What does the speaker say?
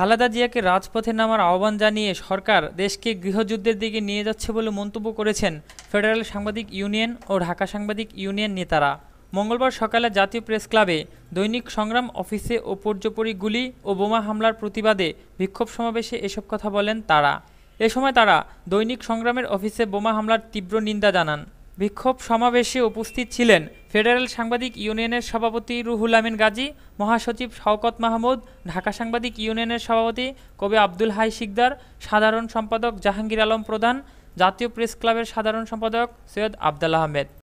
খালেদা জিয়াকে রাজপথে নামার আহ্বান জানিয়ে সরকার দেশকে গৃহযুদ্ধের দিকে নিয়ে যাচ্ছে বলে মন্তব্য করেছেন ফেডারেল সাংবাদিক ইউনিয়ন ও ঢাকা সাংবাদিক ইউনিয়ন নেতারা মঙ্গলবার সকালে জাতীয় প্রেস ক্লাবে দৈনিক সংগ্রাম অফিসে ও পর্যপরি গুলি ও বোমা হামলার প্রতিবাদে বিক্ষোভ সমাবেশে এসব কথা বলেন তারা এ সময় তারা দৈনিক সংগ্রামের অফিসে বোমা হামলার তীব্র নিন্দা জানান বিক্ষোভ সমাবেশে উপস্থিত ছিলেন ফেডারেল সাংবাদিক ইউনিয়নের সভাপতি রুহুল আমিন গাজী মহাসচিব শওকত মাহমুদ ঢাকা সাংবাদিক ইউনিয়নের সভাপতি কবি আব্দুল হাই শিকদার সাধারণ সম্পাদক জাহাঙ্গীর আলম প্রধান জাতীয় প্রেস ক্লাবের সাধারণ সম্পাদক সৈয়দ আবদাল আহমেদ